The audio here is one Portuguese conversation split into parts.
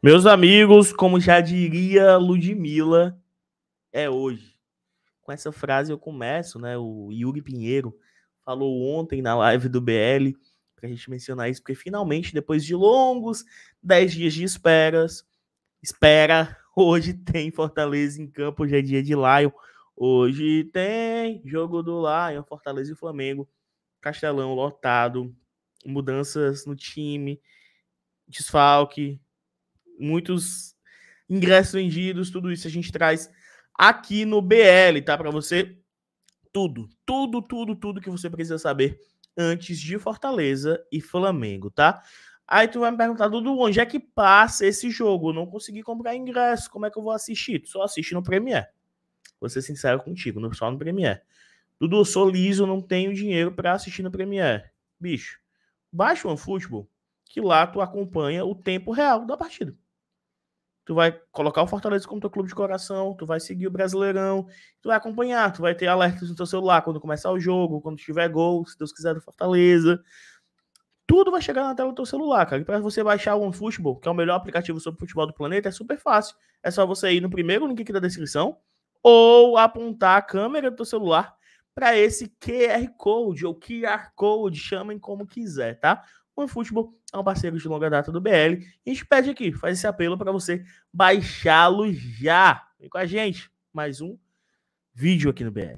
Meus amigos, como já diria Ludmilla, é hoje. Com essa frase eu começo, né? O Yuri Pinheiro falou ontem na live do BL, pra gente mencionar isso, porque finalmente, depois de longos 10 dias de esperas, espera, hoje tem Fortaleza em campo, hoje é dia de Lion. Hoje tem jogo do Lion, Fortaleza e Flamengo, Castelão lotado, mudanças no time, desfalque, muitos ingressos vendidos, tudo isso a gente traz aqui no BL, tá? Para você tudo, tudo, tudo, tudo que você precisa saber antes de Fortaleza e Flamengo, tá? Aí tu vai me perguntar, Dudu, onde é que passa esse jogo? Eu não consegui comprar ingresso, como é que eu vou assistir? Tu só assiste no Premier. Vou ser sincero contigo, só no Premier Dudu, eu sou liso, não tenho dinheiro para assistir no Premier Bicho, baixa o OneFootball, que lá tu acompanha o tempo real da partida tu vai colocar o Fortaleza como teu clube de coração, tu vai seguir o Brasileirão, tu vai acompanhar, tu vai ter alertas no teu celular quando começar o jogo, quando tiver gol, se Deus quiser, do Fortaleza. Tudo vai chegar na tela do teu celular, cara. E para você baixar o OneFootball, que é o melhor aplicativo sobre futebol do planeta, é super fácil. É só você ir no primeiro link aqui da descrição ou apontar a câmera do teu celular para esse QR Code ou QR Code, chamem como quiser, tá? O futebol é um parceiro de longa data do BL. E a gente pede aqui, faz esse apelo para você baixá-lo já. Vem com a gente, mais um vídeo aqui no BL.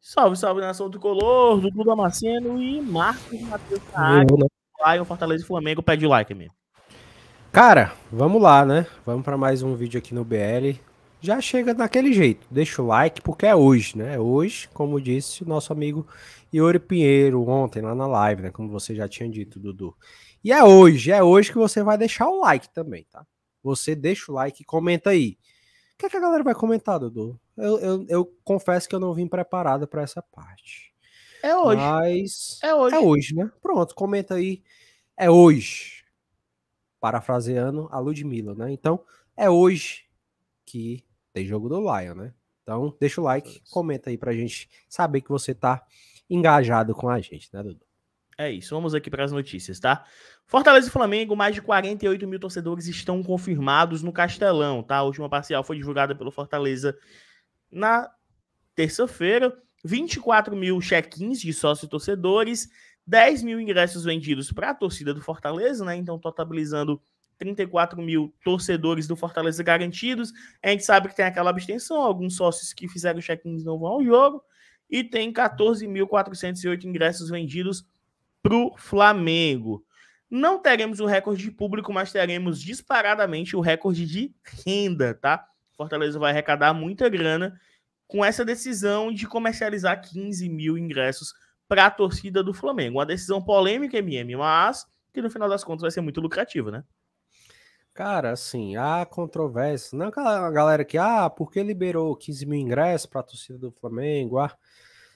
Salve, salve nação do Color, Dudu Amaceno e Marcos Matheus Saad. Né? Lion, Fortaleza e Flamengo, pede like, amigo. Cara, vamos lá, né? Vamos para mais um vídeo aqui no BL. Já chega daquele jeito, deixa o like, porque é hoje, né? É hoje, como disse o nosso amigo Iori Pinheiro ontem lá na live, né? Como você já tinha dito, Dudu. E é hoje, é hoje que você vai deixar o like também, tá? Você deixa o like e comenta aí. O que, é que a galera vai comentar, Dudu? Eu, eu, eu confesso que eu não vim preparado para essa parte. É hoje. Mas é hoje. É hoje, né? Pronto, comenta aí. É hoje parafraseando a Ludmilla, né? Então, é hoje que tem jogo do Lion, né? Então, deixa o like, comenta aí pra gente saber que você tá engajado com a gente, né, Dudu? É isso, vamos aqui para as notícias, tá? Fortaleza e Flamengo, mais de 48 mil torcedores estão confirmados no Castelão, tá? A última parcial foi divulgada pelo Fortaleza na terça-feira. 24 mil check-ins de sócios torcedores, 10 mil ingressos vendidos para a torcida do Fortaleza, né? Então, totalizando 34 mil torcedores do Fortaleza garantidos. A gente sabe que tem aquela abstenção, alguns sócios que fizeram check-ins não vão ao jogo. E tem 14.408 ingressos vendidos para o Flamengo. Não teremos o recorde de público, mas teremos disparadamente o recorde de renda, tá? Fortaleza vai arrecadar muita grana com essa decisão de comercializar 15 mil ingressos para a torcida do Flamengo. Uma decisão polêmica, MM, mas que no final das contas vai ser muito lucrativa, né? Cara, assim, há controvérsia. Não é a galera que, ah, porque liberou 15 mil ingressos para a torcida do Flamengo? Ah,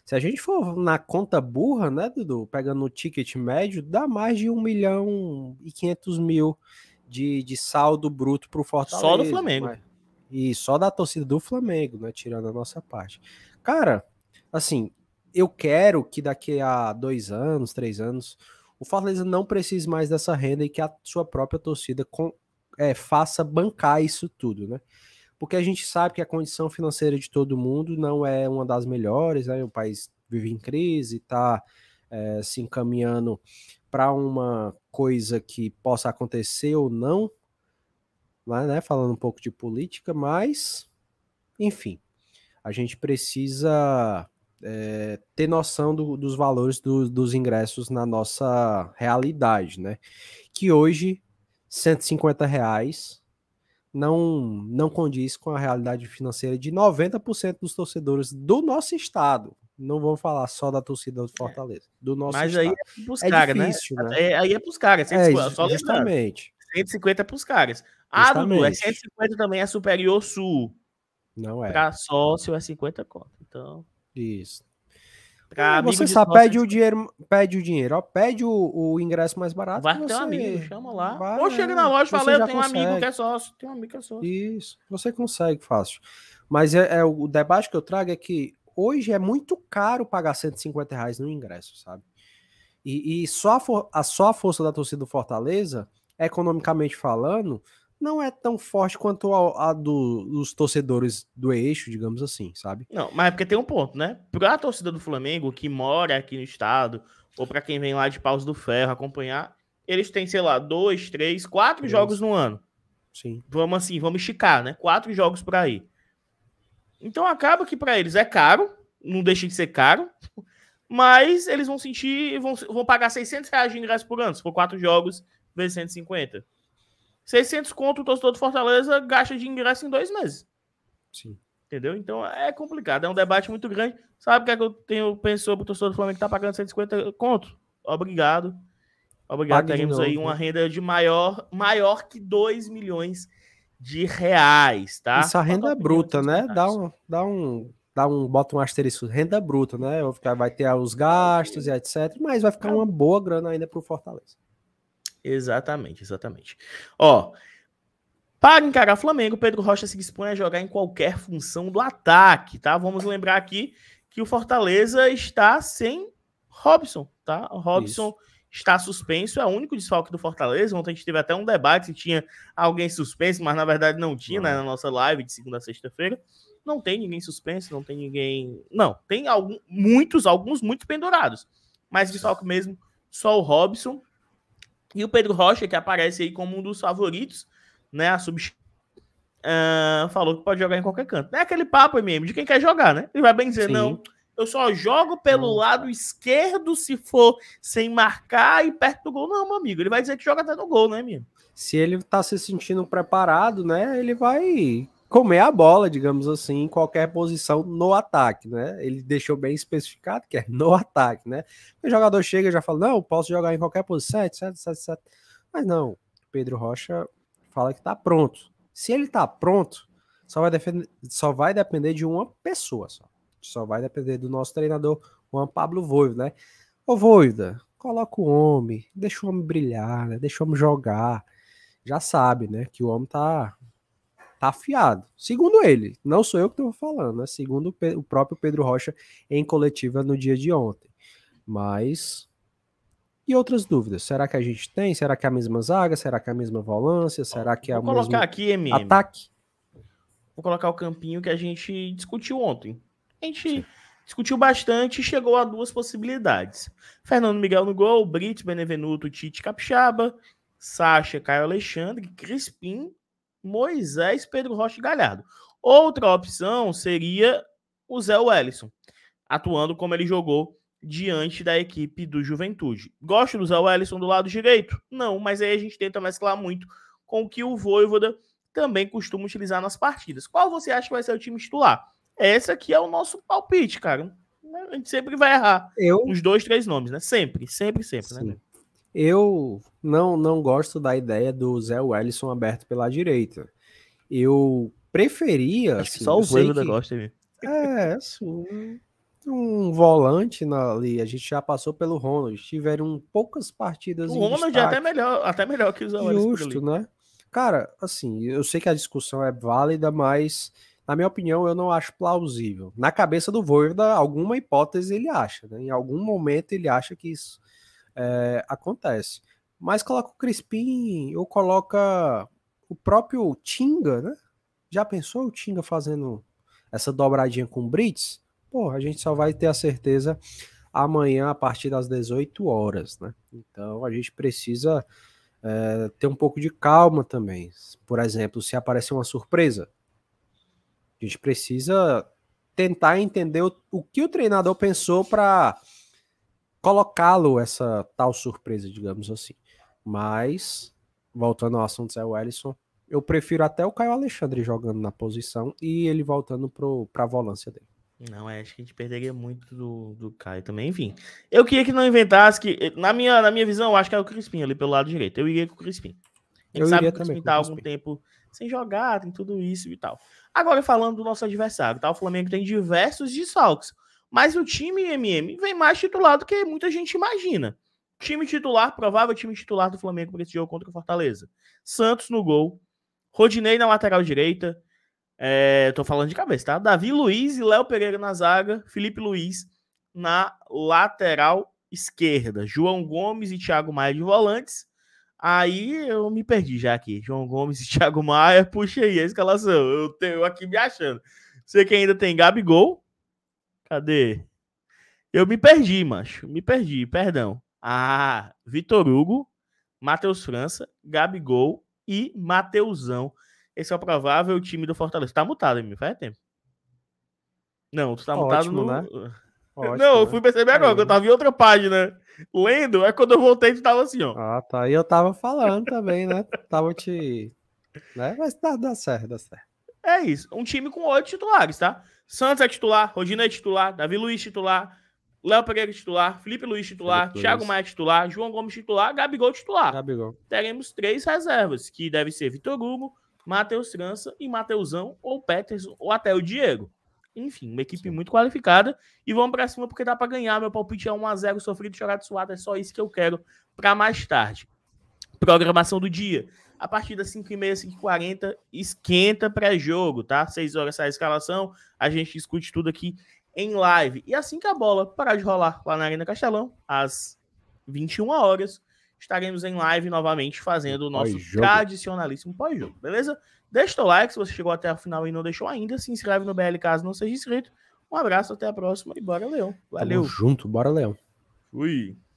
se a gente for na conta burra, né, Dudu, pegando o ticket médio, dá mais de 1 milhão e 500 mil de, de saldo bruto para o Fortaleza. Só do Flamengo. Mas... E só da torcida do Flamengo, né, tirando a nossa parte. Cara, assim, eu quero que daqui a dois anos, três anos, o Fortaleza não precise mais dessa renda e que a sua própria torcida com, é, faça bancar isso tudo, né? Porque a gente sabe que a condição financeira de todo mundo não é uma das melhores, né? O país vive em crise, está é, se encaminhando para uma coisa que possa acontecer ou não, né? Falando um pouco de política, mas, enfim, a gente precisa é, ter noção do, dos valores do, dos ingressos na nossa realidade, né? Que hoje 150 reais não, não condiz com a realidade financeira de 90% dos torcedores do nosso estado. Não vamos falar só da torcida do Fortaleza, do nosso Mas estado. aí é pros é caras, né? né? É, aí é pros caras, é, só justamente. 150 é pros caras. Ah, Dudu, é 150 também é superior sul. Não é. Para sócio é 50 conto. Então, isso. Pra você só pede o dinheiro, pede o dinheiro, ó, pede o, o ingresso mais barato. Vai ter um amigo, chama lá. Vai, Ou chega na é, loja e fala, eu tenho consegue. um amigo que é sócio, um amigo que é sócio. Isso, você consegue fácil. Mas é, é, o debate que eu trago é que hoje é muito caro pagar 150 reais no ingresso, sabe? E, e só, a for, a, só a força da torcida do Fortaleza, economicamente falando, não é tão forte quanto a, a do, dos torcedores do eixo, digamos assim, sabe? Não, mas é porque tem um ponto, né? Para a torcida do Flamengo, que mora aqui no estado, ou para quem vem lá de Paus do Ferro acompanhar, eles têm, sei lá, dois, três, quatro jogos no ano. Sim. Vamos assim, vamos esticar, né? Quatro jogos por aí. Então acaba que para eles é caro, não deixa de ser caro, mas eles vão sentir, vão, vão pagar 600 reais de ingresso por ano, se for quatro jogos, vezes 150. 600 conto o torcedor do Fortaleza gasta de ingresso em dois meses. Sim. Entendeu? Então é complicado, é um debate muito grande. Sabe o que, é que eu tenho pensado sobre o torcedor do Flamengo que tá pagando 150 conto? Obrigado. Obrigado. Pague Teremos aí uma né? renda de maior, maior que 2 milhões de reais, tá? Essa é renda é bruta, né? Dá um, dá um, dá um, bota um asterisco, renda bruta, né? Vai ter os gastos e etc, mas vai ficar uma boa grana ainda pro Fortaleza. Exatamente, exatamente. Ó, para encarar Flamengo, Pedro Rocha se dispõe a jogar em qualquer função do ataque, tá? Vamos lembrar aqui que o Fortaleza está sem Robson, tá? O Robson Isso. está suspenso, é o único desfalque do Fortaleza. Ontem a gente teve até um debate se tinha alguém suspenso, mas na verdade não tinha, né? Na nossa live de segunda a sexta-feira. Não tem ninguém suspenso, não tem ninguém. Não, tem algum, muitos, alguns muito pendurados. Mas desfalque mesmo, só o Robson. E o Pedro Rocha, que aparece aí como um dos favoritos, né, a substituir Uh, falou que pode jogar em qualquer canto. É aquele papo mesmo de quem quer jogar, né? Ele vai bem dizer, Sim. não, eu só jogo pelo lado esquerdo se for sem marcar e perto do gol. Não, meu amigo, ele vai dizer que joga até no gol, né, amigo? Se ele tá se sentindo preparado, né, ele vai comer a bola, digamos assim, em qualquer posição no ataque, né? Ele deixou bem especificado que é no ataque, né? O jogador chega e já fala, não, posso jogar em qualquer posição, etc, etc, etc. Mas não, Pedro Rocha fala que tá pronto. Se ele tá pronto, só vai, defender, só vai depender de uma pessoa só. Só vai depender do nosso treinador, Juan Pablo Voivoda, né? Ô Voivoda, coloca o homem, deixa o homem brilhar, né? Deixa o homem jogar. Já sabe, né, que o homem tá tá afiado. Segundo ele, não sou eu que estou falando, né? segundo o próprio Pedro Rocha em coletiva no dia de ontem. Mas. E outras dúvidas? Será que a gente tem? Será que é a mesma zaga? Será que é a mesma volância? Será que é a Vou colocar aqui, MM. ataque? Vou colocar o campinho que a gente discutiu ontem. A gente Sim. discutiu bastante e chegou a duas possibilidades. Fernando Miguel no gol, Brito, Benevenuto, Tite Capixaba, Sacha, Caio Alexandre, Crispim Moisés, Pedro Rocha e Galhardo. Outra opção seria o Zé Wellison, atuando como ele jogou diante da equipe do Juventude. Gosto do Zé Wellison do lado direito? Não, mas aí a gente tenta mesclar muito com o que o Voivoda também costuma utilizar nas partidas. Qual você acha que vai ser o time titular? Esse aqui é o nosso palpite, cara. A gente sempre vai errar. Eu... Os dois, três nomes, né? Sempre, sempre, sempre, né? Sim. né? Eu não, não gosto da ideia do Zé Wellison aberto pela direita. Eu preferia. Assim, só o Voivoda que... gosta dele. É, assim, um volante na, ali. A gente já passou pelo Ronald. Tiveram poucas partidas. O Ronald destaque. é até melhor, até melhor que o Zé Wellison. Justo, né? Cara, assim, eu sei que a discussão é válida, mas na minha opinião, eu não acho plausível. Na cabeça do Voivoda, alguma hipótese ele acha, né? Em algum momento ele acha que isso é, acontece. Mas coloca o Crispim ou coloca o próprio Tinga, né? Já pensou o Tinga fazendo essa dobradinha com o Brits? Pô, a gente só vai ter a certeza amanhã a partir das 18 horas, né? Então a gente precisa é, ter um pouco de calma também. Por exemplo, se aparecer uma surpresa, a gente precisa tentar entender o, o que o treinador pensou para colocá-lo essa tal surpresa, digamos assim. Mas, voltando ao assunto Zé Wellison, eu prefiro até o Caio Alexandre jogando na posição e ele voltando para a volância dele. Não, é, acho que a gente perderia muito do, do Caio também, enfim. Eu queria que não inventasse que. Na minha, na minha visão, eu acho que é o Crispim ali pelo lado direito. Eu iria com o Crispim. ele sabe que o Crispim tá algum tempo sem jogar, tem tudo isso e tal. Agora, falando do nosso adversário, tá? O Flamengo tem diversos desfalques. Mas o time MM vem mais titular do que muita gente imagina. Time titular, provável time titular do Flamengo para esse jogo contra o Fortaleza. Santos no gol, Rodinei na lateral direita, é, tô falando de cabeça, tá? Davi Luiz e Léo Pereira na zaga, Felipe Luiz na lateral esquerda, João Gomes e Thiago Maia de volantes. Aí eu me perdi já aqui. João Gomes e Thiago Maia, puxa aí a escalação. Eu tenho aqui me achando. Sei que ainda tem Gabigol, Cadê? Eu me perdi, macho. Me perdi, perdão. Ah, Vitor Hugo, Matheus França, Gabigol e Mateusão. Esse é o provável time do Fortaleza. Tá mutado, me faz tempo. Não, tu tá Ótimo, mutado no. Né? Ótimo, não, eu né? fui perceber agora, que eu é. tava em outra página lendo, é quando eu voltei tu tava assim, ó. Ah, tá. E eu tava falando também, né? tava te. Né? Mas dá, dá certo, dá certo. É isso. Um time com oito titulares, tá? Santos é titular, Rodina é titular, Davi Luiz titular, Léo Pereira é titular, Felipe Luiz titular, Felipe Thiago Maia é titular, João Gomes titular, Gabigol titular. Gabigol. Teremos três reservas, que deve ser Vitor Hugo, Matheus França e Mateusão ou Peterson ou até o Diego. Enfim, uma equipe Sim. muito qualificada e vamos para cima porque dá para ganhar. Meu palpite é 1 a 0 sofrido, chorado, suado, é só isso que eu quero para mais tarde. Programação do dia a partir das 5h30, 5h40, esquenta pré-jogo, tá? 6 horas sai a escalação, a gente discute tudo aqui em live. E assim que a bola parar de rolar lá na Arena Castelão, às 21 horas, estaremos em live novamente fazendo o nosso pós tradicionalíssimo pós-jogo, beleza? Deixa o teu like se você chegou até o final e não deixou ainda. Se inscreve no BL caso não seja inscrito. Um abraço, até a próxima e bora, Leão. Valeu. Tamo junto, bora, Leão. Fui.